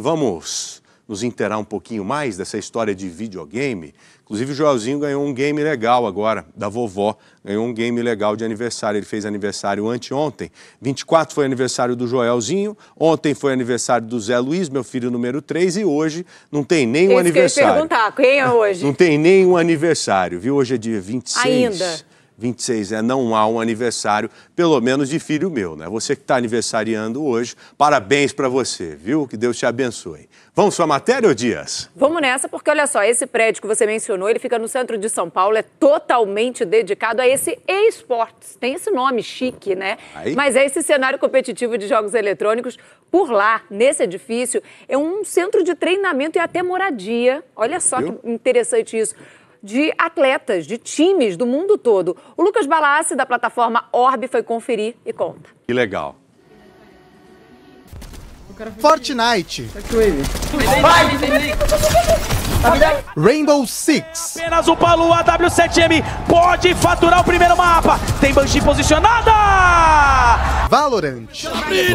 Vamos nos interar um pouquinho mais dessa história de videogame. Inclusive, o Joelzinho ganhou um game legal agora, da vovó. Ganhou um game legal de aniversário. Ele fez aniversário anteontem. 24 foi aniversário do Joelzinho, ontem foi aniversário do Zé Luiz, meu filho número 3, e hoje não tem nenhum Esse aniversário. eu ia perguntar, quem é hoje? Não tem nenhum aniversário, viu? Hoje é dia 26. Ainda. 26, né? Não há um aniversário, pelo menos de filho meu, né? Você que está aniversariando hoje, parabéns para você, viu? Que Deus te abençoe. Vamos sua matéria, ô Dias? Vamos nessa, porque olha só, esse prédio que você mencionou, ele fica no centro de São Paulo, é totalmente dedicado a esse e-sports. Tem esse nome chique, né? Aí. Mas é esse cenário competitivo de jogos eletrônicos. Por lá, nesse edifício, é um centro de treinamento e até moradia. Olha só viu? que interessante isso de atletas, de times do mundo todo. O Lucas Balassi, da plataforma Orbe, foi conferir e conta. Que legal. Fortnite. Rainbow Six. Apenas o Palu AW7M pode faturar o primeiro mapa. Tem Banshee posicionada. Valorant. Meu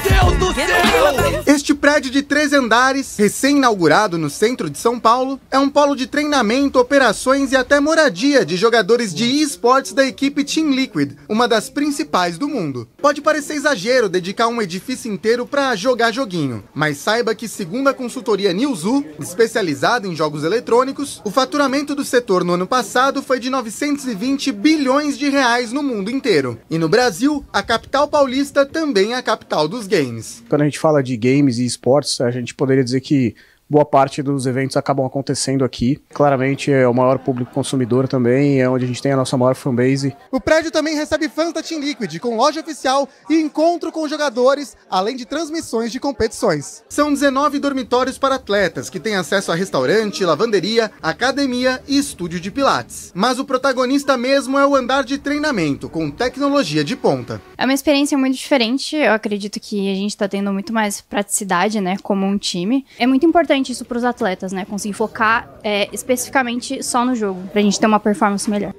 Deus do céu. Este prédio de três andares, recém-inaugurado no centro de São Paulo, é um polo de treinamento, operações e até moradia de jogadores de esportes da equipe Team Liquid, uma das principais do mundo. Pode parecer exagero dedicar um edifício inteiro para jogar joguinho, mas saiba que, segundo a consultoria Newzoo, especializada em jogos eletrônicos, o faturamento do setor no ano passado foi de 920 bilhões de reais no mundo inteiro. E no Brasil, a capital paulista também é a capital dos games. Quando a gente fala de games, games e esportes, a gente poderia dizer que boa parte dos eventos acabam acontecendo aqui. Claramente é o maior público consumidor também, é onde a gente tem a nossa maior fanbase. O prédio também recebe Fanta Team Liquid, com loja oficial e encontro com jogadores, além de transmissões de competições. São 19 dormitórios para atletas, que têm acesso a restaurante, lavanderia, academia e estúdio de pilates. Mas o protagonista mesmo é o andar de treinamento, com tecnologia de ponta. É uma experiência muito diferente, eu acredito que a gente está tendo muito mais praticidade, né, como um time. É muito importante importante isso para os atletas, né? Conseguir focar é, especificamente só no jogo, para a gente ter uma performance melhor.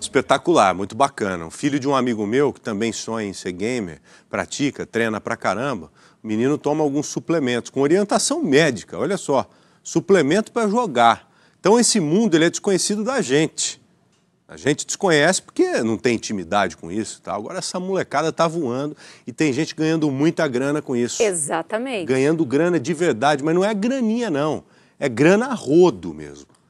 Espetacular, muito bacana. O filho de um amigo meu, que também sonha em ser gamer, pratica, treina pra caramba, o menino toma alguns suplementos, com orientação médica, olha só. Suplemento para jogar. Então esse mundo ele é desconhecido da gente. A gente desconhece porque não tem intimidade com isso. Tá? Agora essa molecada está voando e tem gente ganhando muita grana com isso. Exatamente. Ganhando grana de verdade, mas não é graninha, não. É grana rodo mesmo.